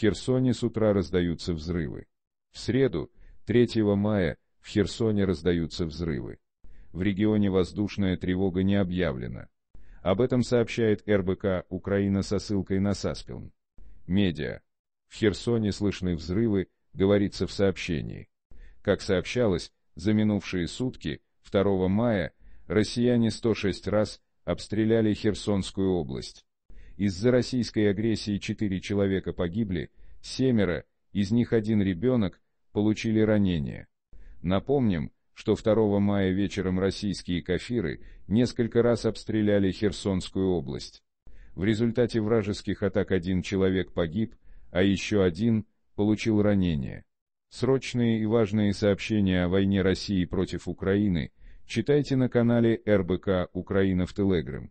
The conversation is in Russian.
Херсоне с утра раздаются взрывы. В среду, 3 мая, в Херсоне раздаются взрывы. В регионе воздушная тревога не объявлена. Об этом сообщает РБК «Украина» со ссылкой на Саспилн. Медиа. В Херсоне слышны взрывы, говорится в сообщении. Как сообщалось, за минувшие сутки, 2 мая, россияне 106 раз обстреляли Херсонскую область. Из-за российской агрессии четыре человека погибли, семеро, из них один ребенок, получили ранения. Напомним, что 2 мая вечером российские кафиры несколько раз обстреляли Херсонскую область. В результате вражеских атак один человек погиб, а еще один получил ранение. Срочные и важные сообщения о войне России против Украины читайте на канале РБК «Украина в Телеграм».